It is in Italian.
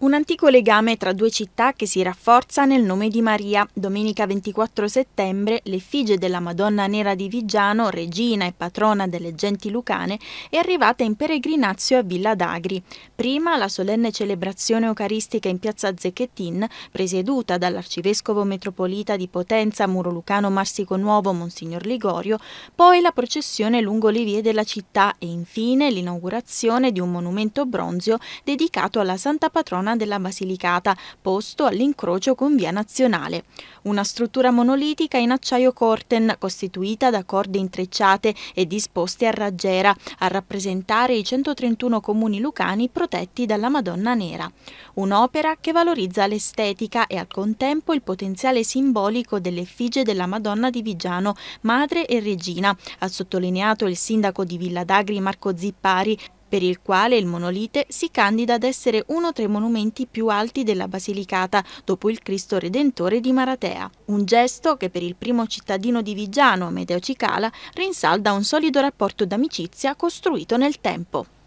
Un antico legame tra due città che si rafforza nel nome di Maria. Domenica 24 settembre l'effigie della Madonna Nera di Vigiano, regina e patrona delle genti lucane, è arrivata in peregrinazio a Villa d'Agri. Prima la solenne celebrazione eucaristica in piazza Zecchettin, presieduta dall'arcivescovo metropolita di Potenza, Muro Lucano Marsico Nuovo, Monsignor Ligorio, poi la processione lungo le vie della città e infine l'inaugurazione di un monumento bronzio dedicato alla Santa Patrona zona della Basilicata, posto all'incrocio con via nazionale. Una struttura monolitica in acciaio corten, costituita da corde intrecciate e disposte a raggiera, a rappresentare i 131 comuni lucani protetti dalla Madonna Nera. Un'opera che valorizza l'estetica e al contempo il potenziale simbolico dell'effigie della Madonna di Vigiano, madre e regina, ha sottolineato il sindaco di Villa d'Agri Marco Zippari, per il quale il monolite si candida ad essere uno tra i monumenti più alti della Basilicata, dopo il Cristo Redentore di Maratea. Un gesto che per il primo cittadino di Vigiano, Amedeo Cicala, rinsalda un solido rapporto d'amicizia costruito nel tempo.